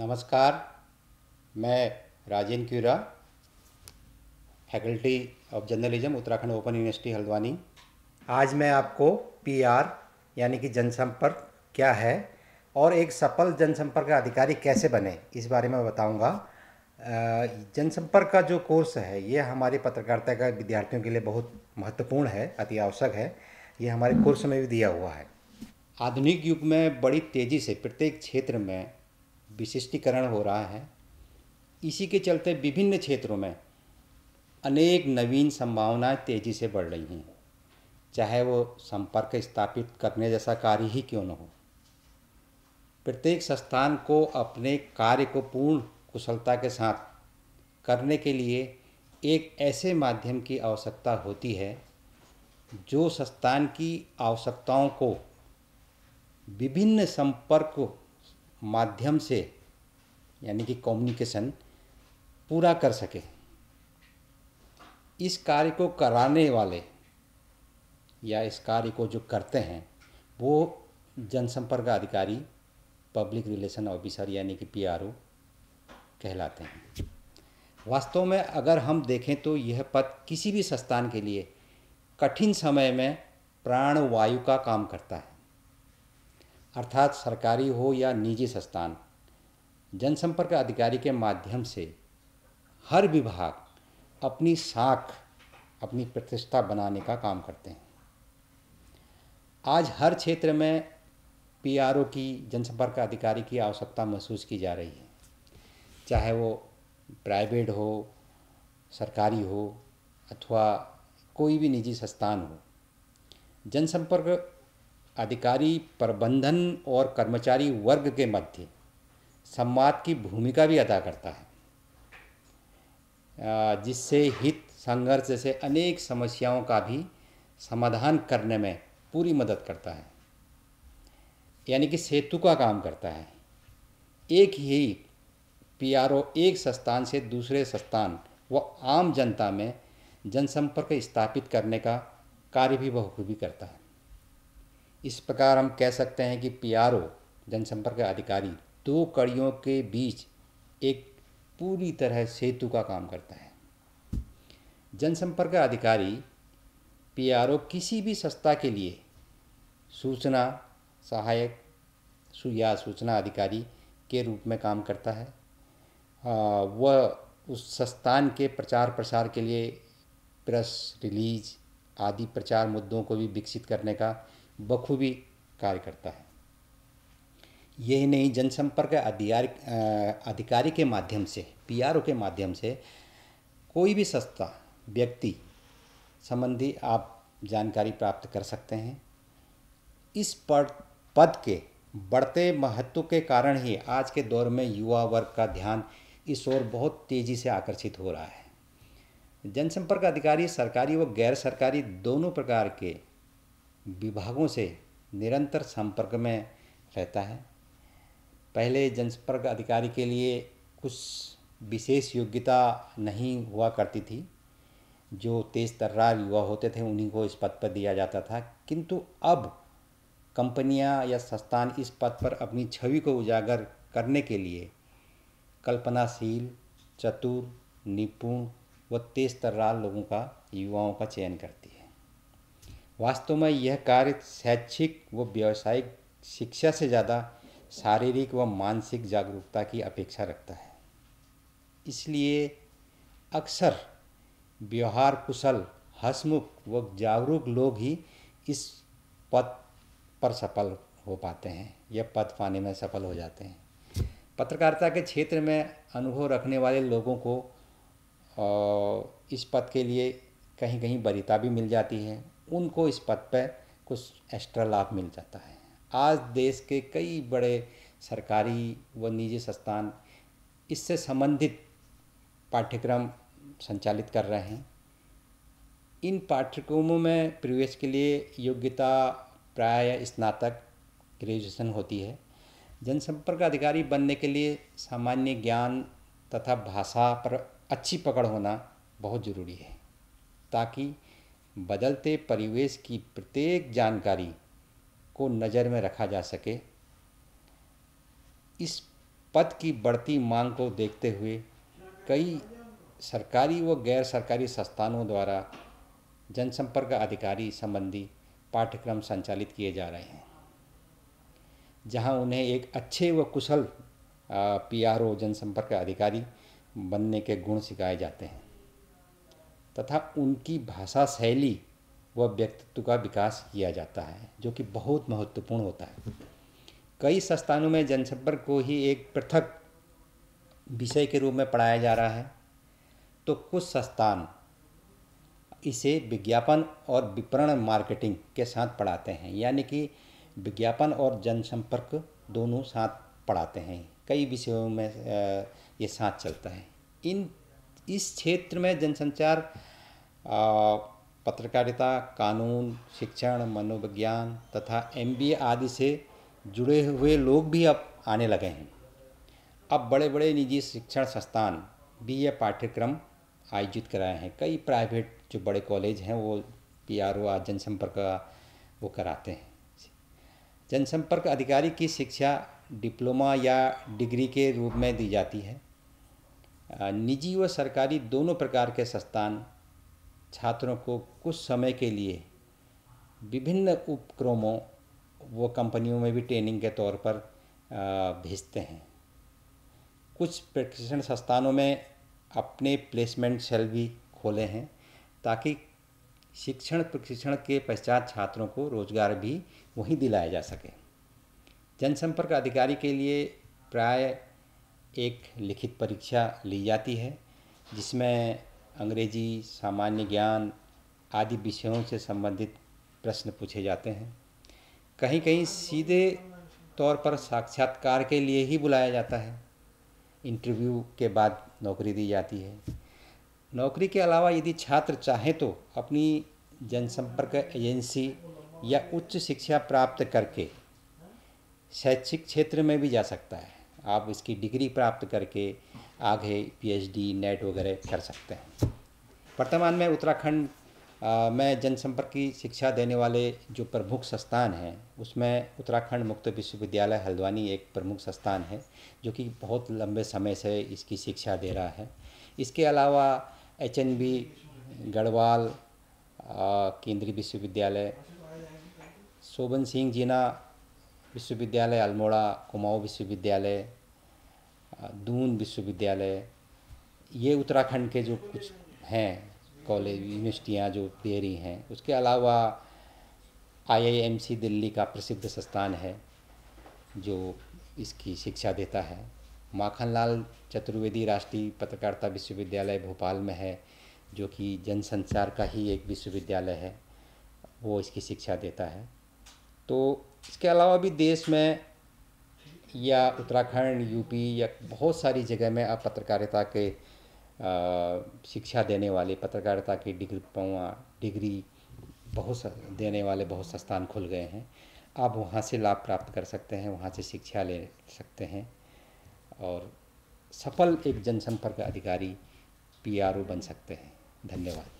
नमस्कार मैं राजेंद्र क्यूरा faculty of journalism Uttarakhand open university Haldwani आज मैं आपको पीआर यानी कि जनसंपर्क क्या है और एक सफल जनसंपर्क अधिकारी कैसे बने इस बारे में बताऊंगा जनसंपर्क का जो कोर्स है ये हमारे पत्रकारिता का विद्यार्थियों के लिए बहुत महत्वपूर्ण है अति आवश्यक है ये हमारे कोर्स में भी दिया हुआ है आधुनिक युग में बड़ी तेज़ी से प्रत्येक क्षेत्र में विशिष्टीकरण हो रहा है इसी के चलते विभिन्न क्षेत्रों में अनेक नवीन संभावनाएं तेज़ी से बढ़ रही हैं चाहे वो संपर्क स्थापित करने जैसा कार्य ही क्यों न हो प्रत्येक संस्थान को अपने कार्य को पूर्ण कुशलता के साथ करने के लिए एक ऐसे माध्यम की आवश्यकता होती है जो संस्थान की आवश्यकताओं को विभिन्न संपर्क माध्यम से यानी कि कम्युनिकेशन पूरा कर सके इस कार्य को कराने वाले या इस कार्य को जो करते हैं वो जनसंपर्क अधिकारी पब्लिक रिलेशन ऑफिसर यानी कि पी कहलाते हैं वास्तव में अगर हम देखें तो यह पद किसी भी संस्थान के लिए कठिन समय में प्राणवायु का काम करता है अर्थात सरकारी हो या निजी संस्थान जनसंपर्क अधिकारी के माध्यम से हर विभाग अपनी साख अपनी प्रतिष्ठा बनाने का काम करते हैं आज हर क्षेत्र में पीआरओ की जनसंपर्क अधिकारी की आवश्यकता महसूस की जा रही है चाहे वो प्राइवेट हो सरकारी हो अथवा कोई भी निजी संस्थान हो जनसंपर्क अधिकारी प्रबंधन और कर्मचारी वर्ग के मध्य संवाद की भूमिका भी अदा करता है जिससे हित संघर्ष जैसे अनेक समस्याओं का भी समाधान करने में पूरी मदद करता है यानी कि सेतु का काम करता है एक ही पी एक संस्थान से दूसरे संस्थान व आम जनता में जनसंपर्क स्थापित करने का कार्य भी बहुखूबी करता है इस प्रकार हम कह सकते हैं कि ओ जनसंपर्क अधिकारी दो कड़ियों के बीच एक पूरी तरह सेतु का काम करता है जनसंपर्क अधिकारी ओ किसी भी संस्था के लिए सूचना सहायक या सूचना अधिकारी के रूप में काम करता है वह उस संस्थान के प्रचार प्रसार के लिए प्रेस रिलीज आदि प्रचार मुद्दों को भी विकसित करने का बखूबी कार्य करता है यही नहीं जनसंपर्क अधिकारी के माध्यम से पी के माध्यम से कोई भी संस्था व्यक्ति संबंधी आप जानकारी प्राप्त कर सकते हैं इस पद पद के बढ़ते महत्व के कारण ही आज के दौर में युवा वर्ग का ध्यान इस ओर बहुत तेज़ी से आकर्षित हो रहा है जनसंपर्क अधिकारी सरकारी व गैर सरकारी दोनों प्रकार के विभागों से निरंतर संपर्क में रहता है पहले जनसंपर्क अधिकारी के लिए कुछ विशेष योग्यता नहीं हुआ करती थी जो तेज़ तर्रार युवा होते थे उन्हीं को इस पद पर दिया जाता था किंतु अब कंपनियां या संस्थान इस पद पर अपनी छवि को उजागर करने के लिए कल्पनाशील चतुर निपुण व तेज तर्रार लोगों का युवाओं का चयन करती है वास्तव में यह कार्य शैक्षिक व व्यावसायिक शिक्षा से ज़्यादा शारीरिक व मानसिक जागरूकता की अपेक्षा रखता है इसलिए अक्सर व्यवहार कुशल हसमुख व जागरूक लोग ही इस पद पर सफल हो पाते हैं या पद पाने में सफल हो जाते हैं पत्रकारिता के क्षेत्र में अनुभव रखने वाले लोगों को इस पद के लिए कहीं कहीं वरीता भी मिल जाती है उनको इस पद पर कुछ एक्स्ट्रा लाभ मिल जाता है आज देश के कई बड़े सरकारी व निजी संस्थान इससे संबंधित पाठ्यक्रम संचालित कर रहे हैं इन पाठ्यक्रमों में प्रवेश के लिए योग्यता प्राय स्नातक ग्रेजुएशन होती है जनसंपर्क अधिकारी बनने के लिए सामान्य ज्ञान तथा भाषा पर अच्छी पकड़ होना बहुत ज़रूरी है ताकि बदलते परिवेश की प्रत्येक जानकारी को नज़र में रखा जा सके इस पद की बढ़ती मांग को देखते हुए कई सरकारी व गैर सरकारी संस्थानों द्वारा जनसंपर्क अधिकारी संबंधी पाठ्यक्रम संचालित किए जा रहे हैं जहां उन्हें एक अच्छे व कुशल पीआरओ जनसंपर्क अधिकारी बनने के गुण सिखाए जाते हैं तथा उनकी भाषा शैली व व्यक्तित्व का विकास किया जाता है जो कि बहुत महत्वपूर्ण होता है कई संस्थानों में जनसंपर्क को ही एक पृथक विषय के रूप में पढ़ाया जा रहा है तो कुछ संस्थान इसे विज्ञापन और विपणन मार्केटिंग के साथ पढ़ाते हैं यानी कि विज्ञापन और जनसंपर्क दोनों साथ पढ़ाते हैं कई विषयों में ये साथ चलता है इन इस क्षेत्र में जनसंचार पत्रकारिता कानून शिक्षण मनोविज्ञान तथा एम बी ए आदि से जुड़े हुए लोग भी अब आने लगे हैं अब बड़े बड़े निजी शिक्षण संस्थान भी ये पाठ्यक्रम आयोजित कराए हैं कई प्राइवेट जो बड़े कॉलेज हैं वो पी आर ओ आज जनसंपर्क वो कराते हैं जनसंपर्क अधिकारी की शिक्षा डिप्लोमा या डिग्री के रूप में दी जाती है निजी व सरकारी दोनों प्रकार के संस्थान छात्रों को कुछ समय के लिए विभिन्न उपक्रमों व कंपनियों में भी ट्रेनिंग के तौर पर भेजते हैं कुछ प्रशिक्षण संस्थानों में अपने प्लेसमेंट सेल भी खोले हैं ताकि शिक्षण प्रशिक्षण के पश्चात छात्रों को रोजगार भी वहीं दिलाया जा सके जनसंपर्क अधिकारी के लिए प्राय एक लिखित परीक्षा ली जाती है जिसमें अंग्रेजी सामान्य ज्ञान आदि विषयों से संबंधित प्रश्न पूछे जाते हैं कहीं कहीं सीधे तौर पर साक्षात्कार के लिए ही बुलाया जाता है इंटरव्यू के बाद नौकरी दी जाती है नौकरी के अलावा यदि छात्र चाहें तो अपनी जनसंपर्क एजेंसी या उच्च शिक्षा प्राप्त करके शैक्षिक क्षेत्र में भी जा सकता है आप इसकी डिग्री प्राप्त करके आगे पीएचडी नेट e वगैरह कर सकते हैं वर्तमान में उत्तराखंड में जनसंपर्क की शिक्षा देने वाले जो प्रमुख संस्थान हैं उसमें उत्तराखंड मुक्त विश्वविद्यालय हल्द्वानी एक प्रमुख संस्थान है जो कि बहुत लंबे समय से इसकी शिक्षा दे रहा है इसके अलावा एच एन बी गढ़वाल केंद्रीय विश्वविद्यालय शोभन सिंह जीना विश्वविद्यालय अल्मोड़ा कुमाऊँ विश्वविद्यालय दून विश्वविद्यालय ये उत्तराखंड के जो कुछ हैं कॉलेज यूनिवर्सिटियाँ जो प्लेरी हैं उसके अलावा आईआईएमसी दिल्ली का प्रसिद्ध संस्थान है जो इसकी शिक्षा देता है माखनलाल चतुर्वेदी राष्ट्रीय पत्रकारिता विश्वविद्यालय भोपाल में है जो कि जनसंचार का ही एक विश्वविद्यालय है वो इसकी शिक्षा देता है तो इसके अलावा भी देश में या उत्तराखंड यूपी या बहुत सारी जगह में आप पत्रकारिता के शिक्षा देने वाले पत्रकारिता की डिग्री पवा डिग्री बहुत देने वाले बहुत संस्थान खुल गए हैं आप वहाँ से लाभ प्राप्त कर सकते हैं वहाँ से शिक्षा ले सकते हैं और सफल एक जनसंपर्क अधिकारी पीआरओ बन सकते हैं धन्यवाद